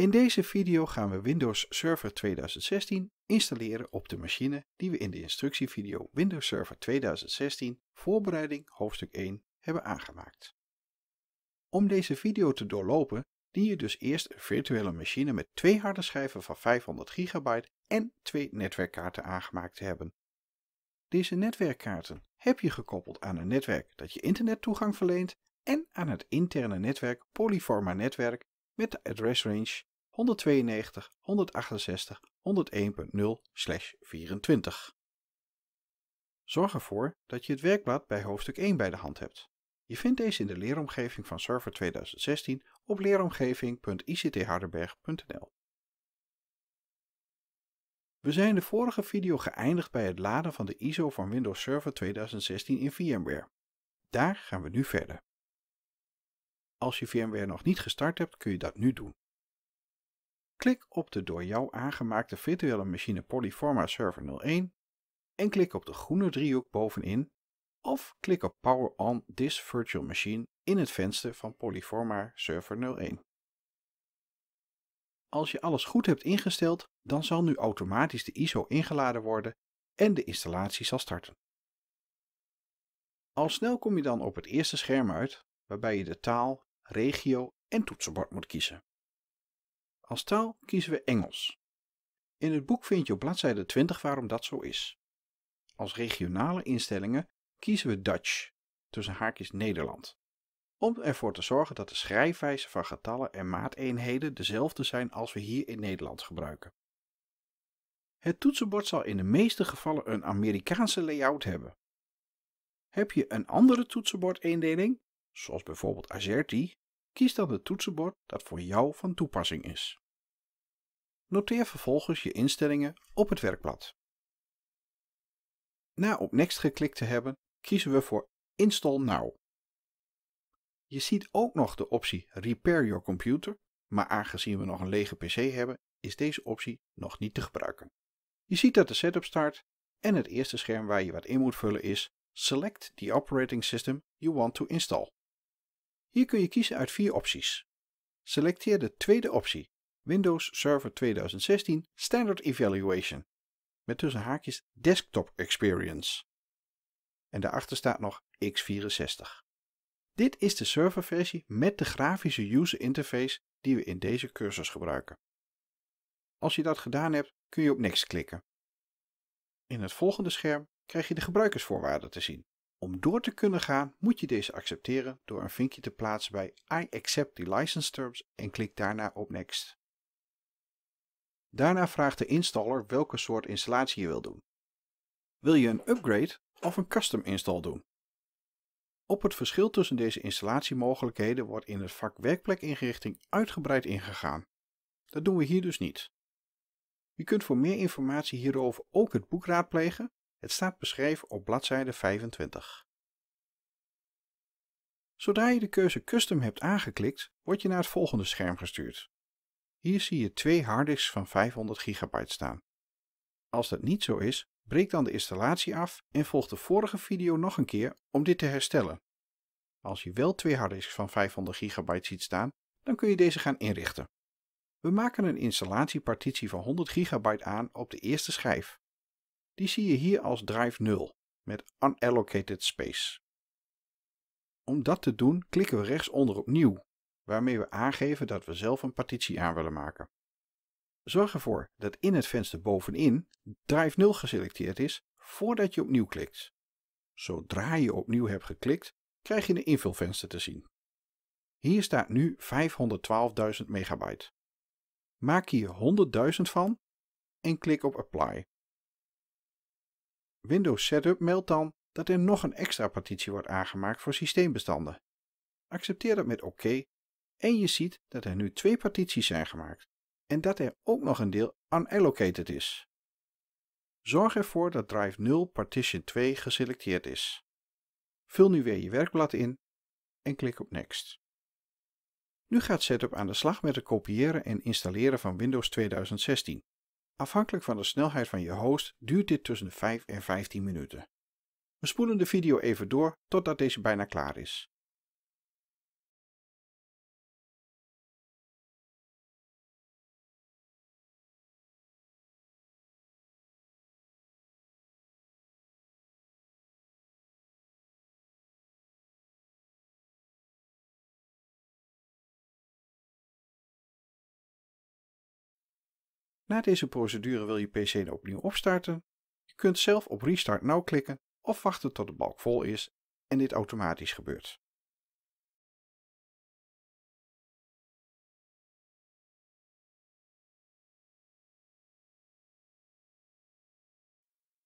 In deze video gaan we Windows Server 2016 installeren op de machine die we in de instructievideo Windows Server 2016 voorbereiding hoofdstuk 1 hebben aangemaakt. Om deze video te doorlopen dien je dus eerst een virtuele machine met twee harde schijven van 500 GB en twee netwerkkaarten aangemaakt te hebben. Deze netwerkkaarten heb je gekoppeld aan een netwerk dat je internettoegang verleent en aan het interne netwerk Polyforma netwerk met de address range 192, 168, 101.0/24. Zorg ervoor dat je het werkblad bij hoofdstuk 1 bij de hand hebt. Je vindt deze in de leeromgeving van Server 2016 op leeromgeving.icthardenberg.nl. We zijn de vorige video geëindigd bij het laden van de ISO van Windows Server 2016 in VMware. Daar gaan we nu verder. Als je VMware nog niet gestart hebt, kun je dat nu doen. Klik op de door jou aangemaakte virtuele machine Polyforma Server 01 en klik op de groene driehoek bovenin of klik op Power on this virtual machine in het venster van Polyforma Server 01. Als je alles goed hebt ingesteld, dan zal nu automatisch de ISO ingeladen worden en de installatie zal starten. Al snel kom je dan op het eerste scherm uit, waarbij je de taal, regio en toetsenbord moet kiezen. Als taal kiezen we Engels. In het boek vind je op bladzijde 20 waarom dat zo is. Als regionale instellingen kiezen we Dutch, tussen haakjes Nederland, om ervoor te zorgen dat de schrijfwijze van getallen en maateenheden dezelfde zijn als we hier in Nederland gebruiken. Het toetsenbord zal in de meeste gevallen een Amerikaanse layout hebben. Heb je een andere toetsenbordindeling, zoals bijvoorbeeld AZERTY, Kies dan het toetsenbord dat voor jou van toepassing is. Noteer vervolgens je instellingen op het werkblad. Na op Next geklikt te hebben, kiezen we voor Install Now. Je ziet ook nog de optie Repair Your Computer, maar aangezien we nog een lege PC hebben, is deze optie nog niet te gebruiken. Je ziet dat de setup start en het eerste scherm waar je wat in moet vullen is Select the operating system you want to install. Hier kun je kiezen uit vier opties. Selecteer de tweede optie, Windows Server 2016 Standard Evaluation, met tussen haakjes Desktop Experience. En daarachter staat nog x64. Dit is de serverversie met de grafische user interface die we in deze cursus gebruiken. Als je dat gedaan hebt, kun je op Next klikken. In het volgende scherm krijg je de gebruikersvoorwaarden te zien. Om door te kunnen gaan moet je deze accepteren door een vinkje te plaatsen bij I accept the license terms en klik daarna op Next. Daarna vraagt de installer welke soort installatie je wil doen. Wil je een upgrade of een custom install doen? Op het verschil tussen deze installatiemogelijkheden wordt in het vak Werkplek werkplekinrichting uitgebreid ingegaan. Dat doen we hier dus niet. Je kunt voor meer informatie hierover ook het boek raadplegen het staat beschreven op bladzijde 25. Zodra je de keuze Custom hebt aangeklikt, word je naar het volgende scherm gestuurd. Hier zie je twee harddisks van 500 GB staan. Als dat niet zo is, breek dan de installatie af en volg de vorige video nog een keer om dit te herstellen. Als je wel twee harddisks van 500 GB ziet staan, dan kun je deze gaan inrichten. We maken een installatiepartitie van 100 GB aan op de eerste schijf die zie je hier als drive 0 met unallocated space. Om dat te doen klikken we rechtsonder op nieuw, waarmee we aangeven dat we zelf een partitie aan willen maken. Zorg ervoor dat in het venster bovenin drive 0 geselecteerd is voordat je opnieuw klikt. Zodra je opnieuw hebt geklikt, krijg je een invulvenster te zien. Hier staat nu 512.000 megabyte. Maak hier 100.000 van en klik op Apply. Windows Setup meldt dan dat er nog een extra partitie wordt aangemaakt voor systeembestanden. Accepteer dat met OK en je ziet dat er nu twee partities zijn gemaakt en dat er ook nog een deel unallocated is. Zorg ervoor dat drive 0 partition 2 geselecteerd is. Vul nu weer je werkblad in en klik op Next. Nu gaat Setup aan de slag met het kopiëren en installeren van Windows 2016. Afhankelijk van de snelheid van je host duurt dit tussen 5 en 15 minuten. We spoelen de video even door totdat deze bijna klaar is. Na deze procedure wil je PC opnieuw opstarten. Je kunt zelf op Restart Now klikken of wachten tot de balk vol is en dit automatisch gebeurt.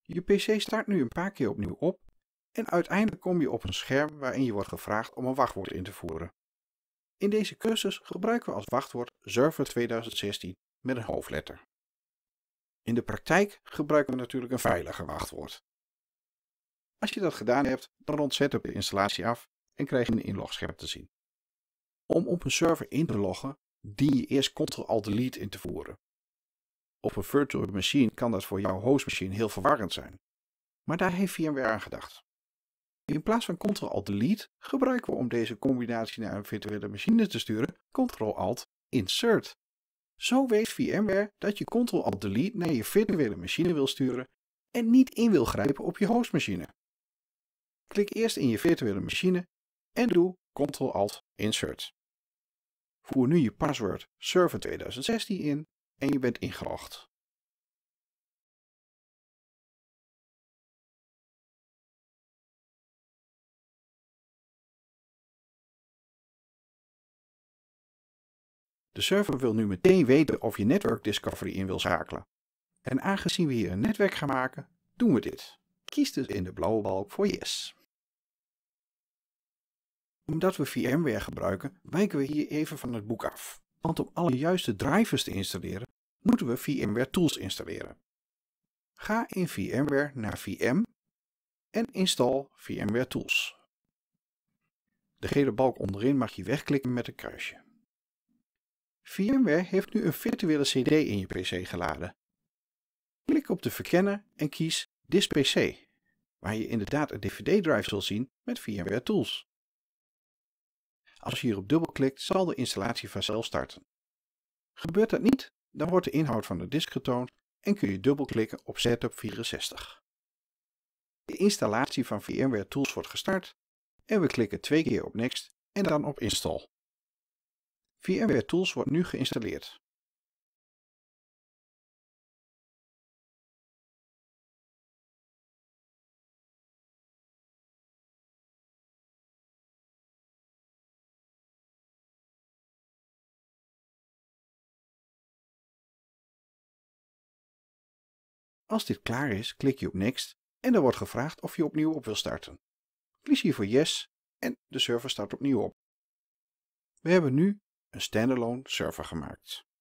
Je PC start nu een paar keer opnieuw op en uiteindelijk kom je op een scherm waarin je wordt gevraagd om een wachtwoord in te voeren. In deze cursus gebruiken we als wachtwoord Server 2016 met een hoofdletter. In de praktijk gebruiken we natuurlijk een veiliger wachtwoord. Als je dat gedaan hebt, dan rond op de installatie af en krijg je een inlogscherm te zien. Om op een server in te loggen, dien je eerst Ctrl-Alt-Delete in te voeren. Op een virtual machine kan dat voor jouw hostmachine heel verwarrend zijn. Maar daar heeft VMware aan gedacht. In plaats van Ctrl-Alt-Delete gebruiken we om deze combinatie naar een virtuele machine te sturen Ctrl-Alt-Insert. Zo weet VMware dat je Ctrl-Alt-Delete naar je virtuele machine wil sturen en niet in wil grijpen op je hostmachine. Klik eerst in je virtuele machine en doe Ctrl-Alt-Insert. Voer nu je password Server 2016 in en je bent ingelogd. De server wil nu meteen weten of je network discovery in wil schakelen. En aangezien we hier een netwerk gaan maken, doen we dit. Kies dus in de blauwe balk voor yes. Omdat we VMware gebruiken, wijken we hier even van het boek af. Want om alle juiste drivers te installeren, moeten we VMware Tools installeren. Ga in VMware naar VM en install VMware Tools. De gele balk onderin mag je wegklikken met een kruisje. VMware heeft nu een virtuele CD in je PC geladen. Klik op de verkenner en kies This PC, waar je inderdaad een DVD-drive zult zien met VMware Tools. Als je hierop dubbelklikt, zal de installatie vanzelf starten. Gebeurt dat niet, dan wordt de inhoud van de disk getoond en kun je dubbelklikken op Setup 64. De installatie van VMware Tools wordt gestart en we klikken twee keer op Next en dan op Install. VMware Tools wordt nu geïnstalleerd. Als dit klaar is, klik je op Next en er wordt gevraagd of je opnieuw op wil starten. Kies voor Yes en de server start opnieuw op. We hebben nu een standalone server gemaakt.